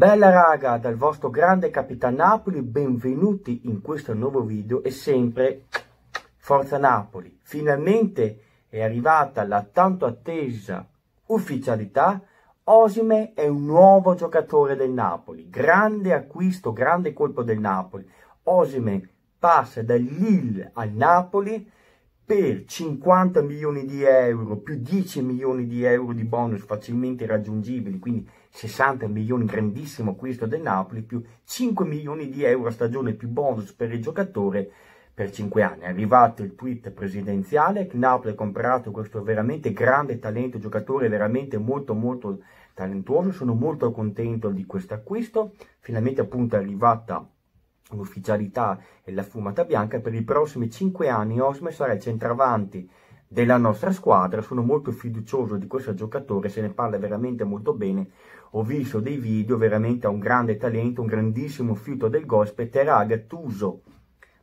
Bella raga dal vostro grande Capitan Napoli, benvenuti in questo nuovo video e sempre Forza Napoli. Finalmente è arrivata la tanto attesa ufficialità, Osime è un nuovo giocatore del Napoli, grande acquisto, grande colpo del Napoli. Osime passa dal Lille al Napoli, per 50 milioni di euro più 10 milioni di euro di bonus facilmente raggiungibili, quindi 60 milioni, grandissimo acquisto del Napoli, più 5 milioni di euro a stagione più bonus per il giocatore per 5 anni. È arrivato il tweet presidenziale che Napoli ha comprato questo veramente grande talento, giocatore veramente molto molto talentuoso, sono molto contento di questo acquisto, finalmente appunto è arrivata l'ufficialità e la fumata bianca, per i prossimi 5 anni Osme sarà il centravanti della nostra squadra, sono molto fiducioso di questo giocatore, se ne parla veramente molto bene, ho visto dei video, veramente ha un grande talento, un grandissimo fiuto del gol, spetterà a Gattuso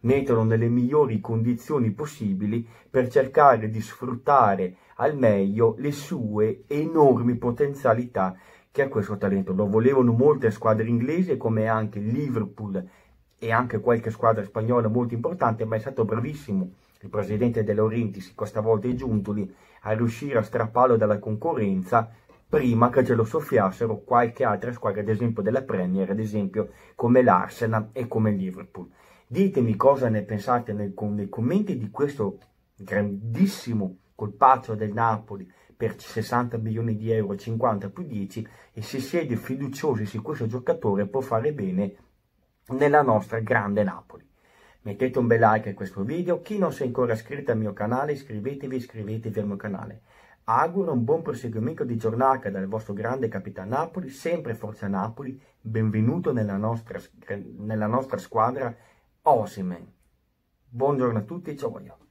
metterlo nelle migliori condizioni possibili per cercare di sfruttare al meglio le sue enormi potenzialità che ha questo talento. Lo volevano molte squadre inglesi come anche Liverpool e anche qualche squadra spagnola molto importante, ma è stato bravissimo il presidente dell'Orientis, questa volta è giuntoli, a riuscire a strapparlo dalla concorrenza prima che ce lo soffiassero qualche altra squadra, ad esempio della Premier, ad esempio come l'Arsenal e come il Liverpool. Ditemi cosa ne pensate nei, nei commenti di questo grandissimo colpaccio del Napoli per 60 milioni di euro, 50 più 10, e se siete fiduciosi su questo giocatore può fare bene nella nostra grande Napoli. Mettete un bel like a questo video, chi non si è ancora iscritto al mio canale iscrivetevi, iscrivetevi al mio canale. Auguro un buon proseguimento di giornata dal vostro grande capitano Napoli, sempre Forza Napoli, benvenuto nella nostra, nella nostra squadra Osimen. Buongiorno a tutti, ciao.